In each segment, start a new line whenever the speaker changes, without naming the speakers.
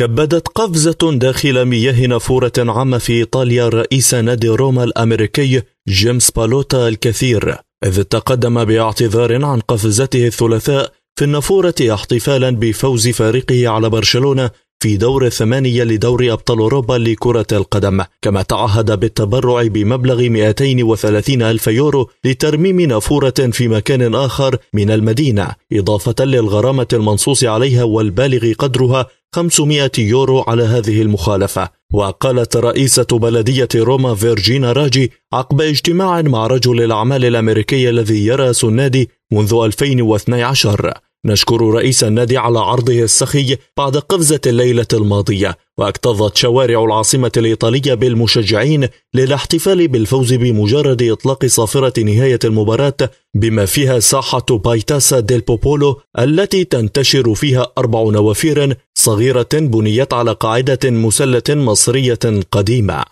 كبدت قفزة داخل مياه نافورة عامة في إيطاليا رئيس نادي روما الأمريكي جيمس بالوتا الكثير إذ تقدم باعتذار عن قفزته الثلاثاء في النافورة احتفالا بفوز فريقه على برشلونة في دور الثمانية لدور أبطال أوروبا لكرة القدم كما تعهد بالتبرع بمبلغ 230 ألف يورو لترميم نافورة في مكان آخر من المدينة إضافة للغرامة المنصوص عليها والبالغ قدرها 500 يورو على هذه المخالفة وقالت رئيسة بلدية روما فيرجينا راجي عقب اجتماع مع رجل الأعمال الأمريكي الذي يرأس النادي منذ 2012 نشكر رئيس النادي على عرضه السخي بعد قفزة الليلة الماضية واكتظت شوارع العاصمة الإيطالية بالمشجعين للاحتفال بالفوز بمجرد إطلاق صافرة نهاية المباراة بما فيها ساحة بايتاسا ديل بوبولو التي تنتشر فيها أربع نوافير صغيرة بنيت على قاعدة مسلة مصرية قديمة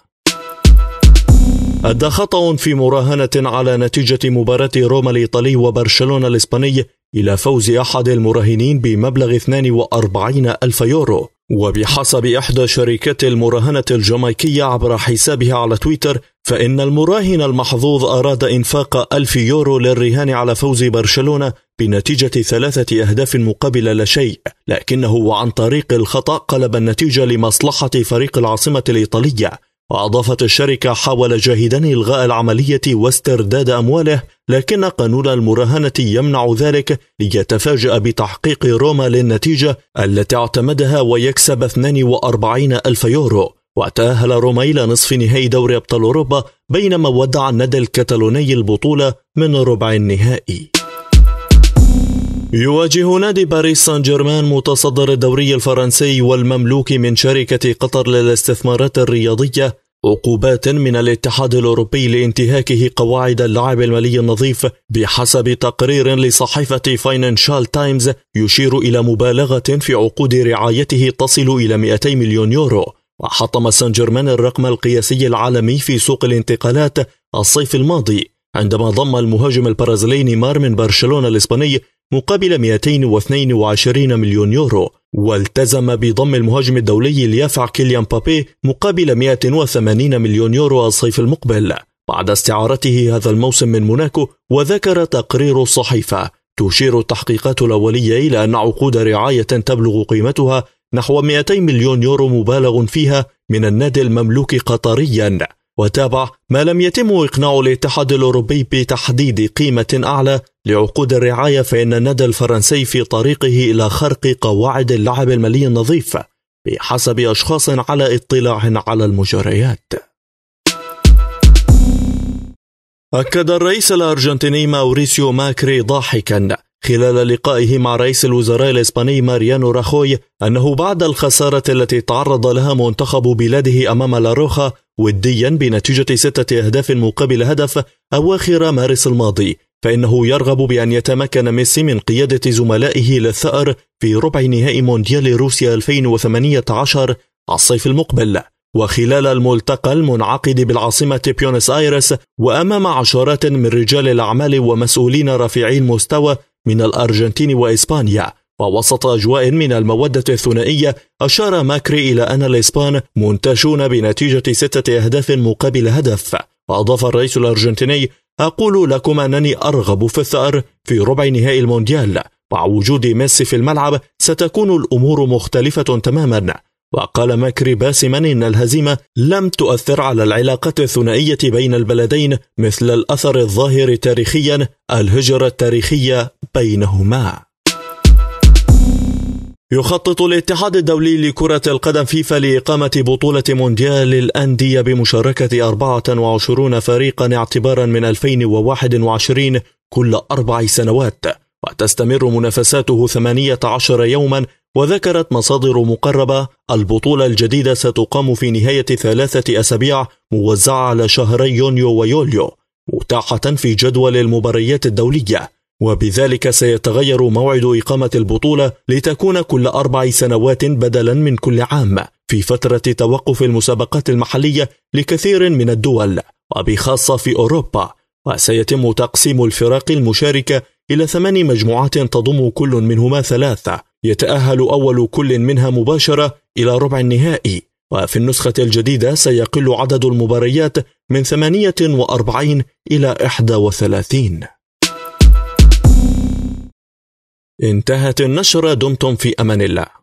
أدى خطأ في مراهنة على نتيجة مباراة روما الإيطالي وبرشلونة الإسباني إلى فوز أحد المراهنين بمبلغ 42 ألف يورو وبحسب إحدى شركات المراهنة الجامايكية عبر حسابها على تويتر فإن المراهن المحظوظ أراد إنفاق ألف يورو للرهان على فوز برشلونة بنتيجة ثلاثة أهداف مقابل لا شيء لكنه عن طريق الخطأ قلب النتيجة لمصلحة فريق العاصمة الإيطالية وأضافت الشركة حاول جاهدان إلغاء العملية واسترداد أمواله لكن قانون المراهنة يمنع ذلك ليتفاجأ بتحقيق روما للنتيجة التي اعتمدها ويكسب 42 ألف يورو وتأهل روما إلى نصف نهائي دوري أبطال أوروبا بينما ودع الندى الكتالوني البطولة من ربع النهائي يواجه نادي باريس سان جيرمان متصدر الدوري الفرنسي والمملوك من شركة قطر للاستثمارات الرياضية عقوبات من الاتحاد الأوروبي لانتهاكه قواعد اللعب المالي النظيف بحسب تقرير لصحيفة فاينانشال تايمز يشير إلى مبالغة في عقود رعايته تصل إلى 200 مليون يورو وحطم سان جيرمان الرقم القياسي العالمي في سوق الانتقالات الصيف الماضي عندما ضم المهاجم البرازيلي نيمار من برشلونة الإسباني مقابل 222 مليون يورو والتزم بضم المهاجم الدولي اليافع كيليان بابي مقابل 180 مليون يورو الصيف المقبل بعد استعارته هذا الموسم من موناكو وذكر تقرير الصحيفة تشير التحقيقات الأولية إلى أن عقود رعاية تبلغ قيمتها نحو 200 مليون يورو مبالغ فيها من النادي المملوك قطريا وتابع ما لم يتم إقناع الاتحاد الأوروبي بتحديد قيمة أعلى لعقود الرعاية فإن الندى الفرنسي في طريقه إلى خرق قواعد اللعب المالي النظيف بحسب أشخاص على اطلاع على المجريات أكد الرئيس الأرجنتيني ماوريسيو ماكري ضاحكا خلال لقائه مع رئيس الوزراء الإسباني ماريانو راخوي أنه بعد الخسارة التي تعرض لها منتخب بلاده أمام لاروخا وديا بنتيجة ستة أهداف مقابل هدف أواخر مارس الماضي فإنه يرغب بأن يتمكن ميسي من قيادة زملائه للثأر في ربع نهائي مونديال روسيا 2018 الصيف المقبل وخلال الملتقى المنعقد بالعاصمة بيونس آيرس وأمام عشرات من رجال الأعمال ومسؤولين رفيعي المستوى من الأرجنتين وإسبانيا ووسط أجواء من المودة الثنائية أشار ماكري إلى أن الإسبان منتشون بنتيجة ستة أهداف مقابل هدف وأضاف الرئيس الأرجنتيني أقول لكم أنني أرغب في الثأر في ربع نهائي المونديال مع وجود ميسي في الملعب ستكون الأمور مختلفة تماما وقال ماكري باسما إن الهزيمة لم تؤثر على العلاقة الثنائية بين البلدين مثل الأثر الظاهر تاريخيا الهجرة التاريخية بينهما يخطط الاتحاد الدولي لكرة القدم فيفا لإقامة بطولة مونديال الأندية بمشاركة 24 فريقا اعتبارا من 2021 كل أربع سنوات وتستمر منافساته 18 يوما وذكرت مصادر مقربة البطولة الجديدة ستقام في نهاية ثلاثة أسابيع موزعة على شهري يونيو ويوليو متاحة في جدول المباريات الدولية وبذلك سيتغير موعد إقامة البطولة لتكون كل أربع سنوات بدلا من كل عام في فترة توقف المسابقات المحلية لكثير من الدول وبخاصة في أوروبا وسيتم تقسيم الفرق المشاركة إلى ثمان مجموعات تضم كل منهما ثلاثة يتأهل أول كل منها مباشرة إلى ربع النهائي وفي النسخة الجديدة سيقل عدد المباريات من 48 إلى 31 انتهت النشرة دمتم في أمان الله